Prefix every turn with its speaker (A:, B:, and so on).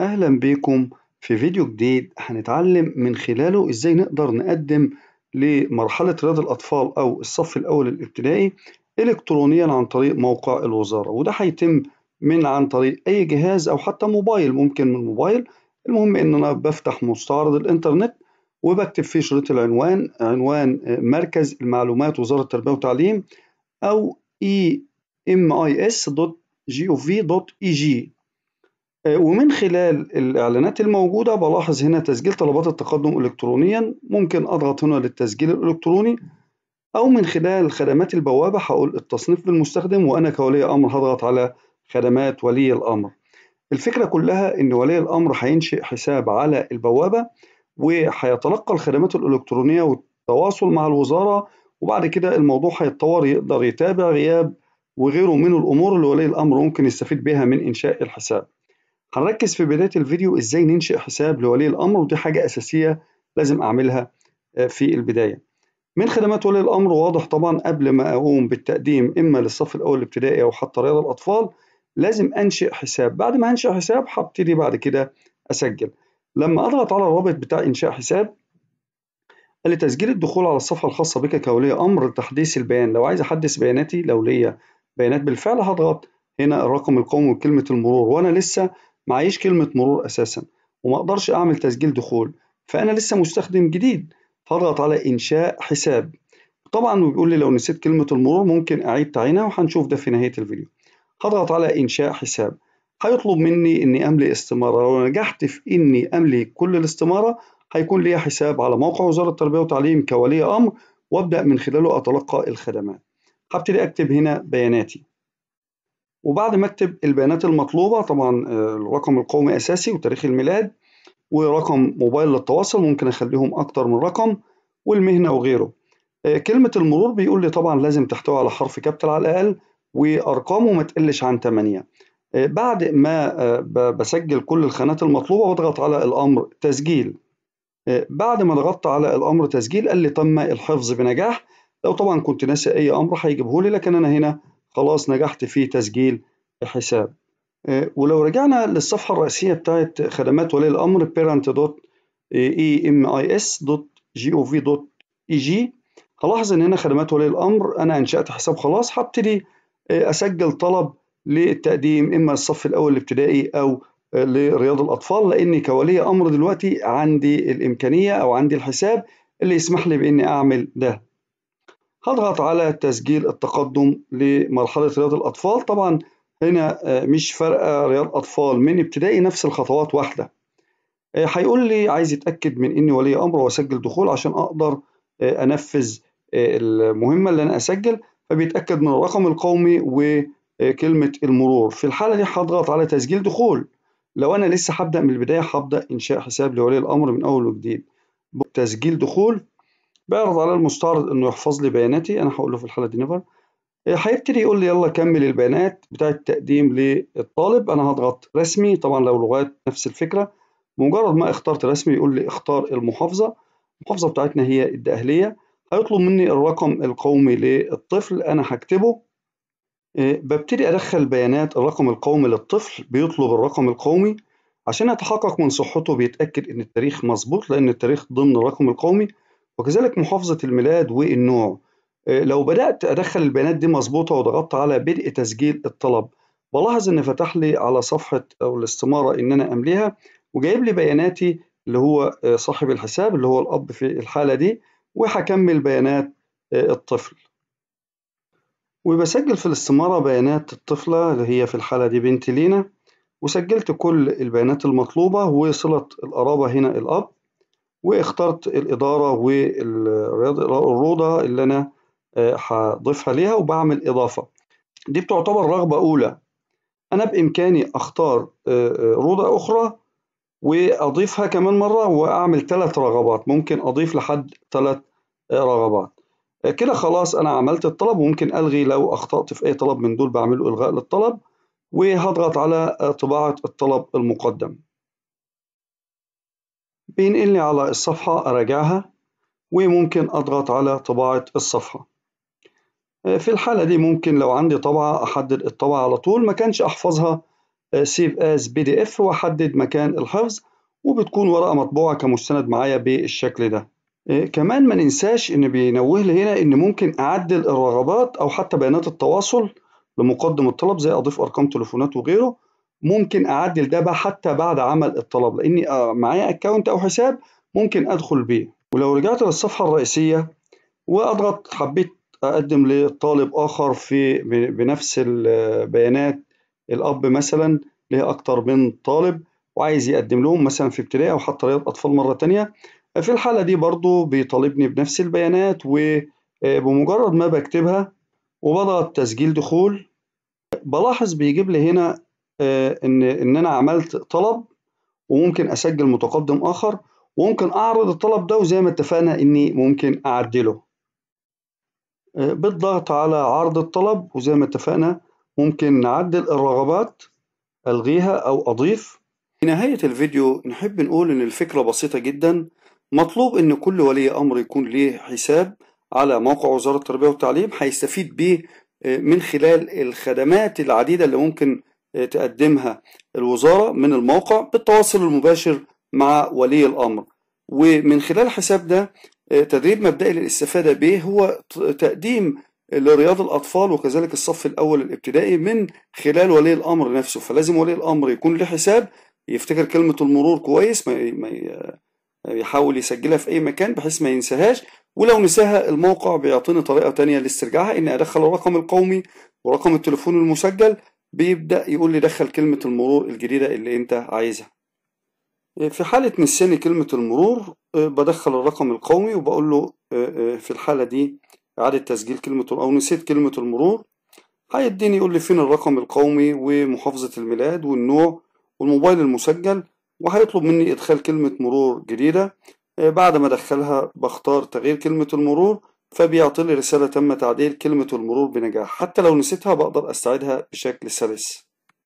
A: أهلا بيكم في فيديو جديد هنتعلم من خلاله إزاي نقدر نقدم لمرحلة رياض الأطفال أو الصف الأول الابتدائي إلكترونيا عن طريق موقع الوزارة وده هيتم من عن طريق أي جهاز أو حتى موبايل ممكن من موبايل المهم إن أنا بفتح مستعرض الإنترنت وبكتب فيه شريط العنوان عنوان مركز المعلومات وزارة التربية والتعليم أو emIs.gov.eg آه، ومن خلال الإعلانات الموجودة بلاحظ هنا تسجيل طلبات التقدم إلكترونيا ممكن أضغط هنا للتسجيل الإلكتروني أو من خلال خدمات البوابة هقول التصنيف بالمستخدم وأنا كولي أمر هضغط على خدمات ولي الأمر الفكرة كلها إن ولي الأمر هينشئ حساب على البوابة وهيتلقى الخدمات الإلكترونية والتواصل مع الوزارة وبعد كده الموضوع هيتطور يقدر يتابع غياب وغيره من الأمور اللي ولي الأمر ممكن يستفيد بها من إنشاء الحساب هنركز في بداية الفيديو إزاي ننشئ حساب لولي الأمر ودي حاجة أساسية لازم أعملها آه، في البداية من خدمات ولي الأمر واضح طبعا قبل ما أقوم بالتقديم إما للصف الأول الابتدائي أو حتى رياضة الأطفال لازم أنشئ حساب بعد ما أنشئ حساب هبتدي بعد كده أسجل لما أضغط على الرابط بتاع إنشاء حساب لتسجيل الدخول على الصفحة الخاصة بك كولي أمر لتحديث البيان لو عايز أحدث بياناتي لو ليا بيانات بالفعل هضغط هنا الرقم القومي وكلمة المرور وأنا لسه معيش كلمة مرور أساسا وما أقدرش أعمل تسجيل دخول فأنا لسه مستخدم جديد فاضغط على إنشاء حساب طبعا بيقول لي لو نسيت كلمة المرور ممكن أعيد تعيينها وهنشوف ده في نهاية الفيديو هضغط على إنشاء حساب هيطلب مني إني أملي استمارة لو نجحت في إني أملي كل الاستمارة هيكون ليا حساب على موقع وزارة التربية والتعليم كولي أمر وأبدأ من خلاله أتلقى الخدمات هبتدي أكتب هنا بياناتي وبعد ما اكتب البيانات المطلوبة طبعا آه، الرقم القومي أساسي وتاريخ الميلاد ورقم موبايل للتواصل ممكن أخليهم أكتر من رقم والمهنة وغيره آه، كلمة المرور بيقول لي طبعا لازم تحتوي على حرف كابتل على الأقل وأرقامه ما تقلش عن 8 آه، بعد ما بسجل كل الخانات المطلوبة بضغط على الأمر تسجيل بعد ما ضغطت على الأمر تسجيل قال لي تم الحفظ بنجاح لو طبعا كنت ناسي أي أمر هيجيبه لي لكن أنا هنا خلاص نجحت في تسجيل حساب آه، ولو رجعنا للصفحة الرئيسية بتاعت خدمات ولي الأمر parent.emis.gov.eg e هلاحظ إن هنا خدمات ولي الأمر أنا أنشأت حساب خلاص هبتدي آه، أسجل طلب للتقديم إما الصف الأول الابتدائي أو آه، لرياض الأطفال لأني كولي أمر دلوقتي عندي الإمكانية أو عندي الحساب اللي يسمح لي بإني أعمل ده هضغط على تسجيل التقدم لمرحلة رياض الأطفال طبعا هنا آه، مش فارقة رياض أطفال من ابتدائي نفس الخطوات واحدة آه، هيقول لي عايز يتأكد من إني ولي أمر وأسجل دخول عشان أقدر آه، أنفذ المهمة اللي أنا أسجل فبيتأكد من الرقم القومي وكلمة المرور في الحالة دي هضغط على تسجيل دخول لو أنا لسه هبدأ من البداية هبدأ إنشاء حساب لولي الأمر من أول وجديد تسجيل دخول بعرض على المستعرض انه يحفظ لي بياناتي انا هقول له في الحاله دي نيفر إيه، هيبتدي يقول لي يلا كمل البيانات بتاعه التقديم للطالب انا هضغط رسمي طبعا لو لغات نفس الفكره مجرد ما اخترت رسمي يقول لي اختار المحافظه المحافظه بتاعتنا هي الدقهليه هيطلب مني الرقم القومي للطفل انا هكتبه إيه، ببتدي ادخل بيانات الرقم القومي للطفل بيطلب الرقم القومي عشان يتحقق من صحته بيتاكد ان التاريخ مظبوط لان التاريخ ضمن الرقم القومي وكذلك محافظة الميلاد والنوع آه، لو بدأت أدخل البيانات دي مظبوطة وضغطت على بدء تسجيل الطلب بلاحظ إن فتح لي على صفحة أو الاستمارة إن أنا أمليها وجايب لي بياناتي اللي هو آه، صاحب الحساب اللي هو الأب في الحالة دي وهكمل بيانات آه، الطفل وبسجل في الاستمارة بيانات الطفلة اللي هي في الحالة دي بنت لينا وسجلت كل البيانات المطلوبة وصلة القرابة هنا الأب واخترت الإدارة والروضة اللي أنا آه، هضيفها ليها وبعمل إضافة دي بتعتبر رغبة أولى أنا بإمكاني أختار آه، آه، روضة أخرى وأضيفها كمان مرة وأعمل ثلاث رغبات ممكن أضيف لحد ثلاث رغبات كده خلاص أنا عملت الطلب وممكن ألغي لو أخطأت في أي طلب من دول بعمله إلغاء للطلب وهضغط على طباعة الطلب المقدم بينقل لي على الصفحة أراجعها وممكن أضغط على طباعة الصفحة آه، في الحالة دي ممكن لو عندي طبعة أحدد الطبعة على طول ما كانش أحفظها سيف از بي دي اف وأحدد مكان الحفظ وبتكون ورقة مطبوعة كمستند معايا بالشكل ده آه، كمان ما ننساش إن بينوه لي هنا إن ممكن أعدل الرغبات أو حتى بيانات التواصل لمقدم الطلب زي أضيف أرقام تليفونات وغيره ممكن اعدل ده بقى حتى بعد عمل الطلب لاني آه، معايا اكونت او حساب ممكن ادخل بيه ولو رجعت للصفحه الرئيسيه واضغط حبيت اقدم لطالب اخر في بنفس البيانات الاب مثلا ليه اكتر من طالب وعايز يقدم لهم مثلا في ابتدائي او حتى رياض اطفال مره تانية في الحاله دي برضو بيطالبني بنفس البيانات وبمجرد آه، ما بكتبها وبضغط تسجيل دخول بلاحظ بيجيب لي هنا آه، ان ان انا عملت طلب وممكن اسجل متقدم اخر وممكن اعرض الطلب ده وزي ما اتفقنا اني ممكن اعدله آه، بالضغط على عرض الطلب وزي ما اتفقنا ممكن نعدل الرغبات الغيها او اضيف في نهاية الفيديو نحب نقول ان الفكرة بسيطة جدا مطلوب ان كل ولي امر يكون ليه حساب على موقع وزارة التربية والتعليم هيستفيد بيه آه، من خلال الخدمات العديدة اللي ممكن تقدمها الوزارة من الموقع بالتواصل المباشر مع ولي الأمر ومن خلال حساب ده آه، تدريب مبدئي للاستفادة به هو تقديم لرياض الأطفال وكذلك الصف الأول الابتدائي من خلال ولي الأمر نفسه فلازم ولي الأمر يكون له حساب يفتكر كلمة المرور كويس ما يحاول يسجلها في أي مكان بحيث ما ينساهاش ولو نساها الموقع بيعطيني طريقة تانية لاسترجاعها إني أدخل الرقم القومي ورقم التليفون المسجل بيبدأ يقول لي دخل كلمة المرور الجديدة اللي انت عايزها إيه، في حالة نسياني كلمة المرور إيه، بدخل الرقم القومي وبقول له إيه، في الحالة دي إعادة تسجيل كلمة أو نسيت كلمة المرور هيديني يقول لي فين الرقم القومي ومحافظة الميلاد والنوع والموبايل المسجل وهيطلب مني إدخال كلمة مرور جديدة بعد ما أدخلها بختار تغيير كلمة المرور فبيعطي لي رسالة تم تعديل كلمة المرور بنجاح حتى لو نسيتها بقدر أستعيدها بشكل سلس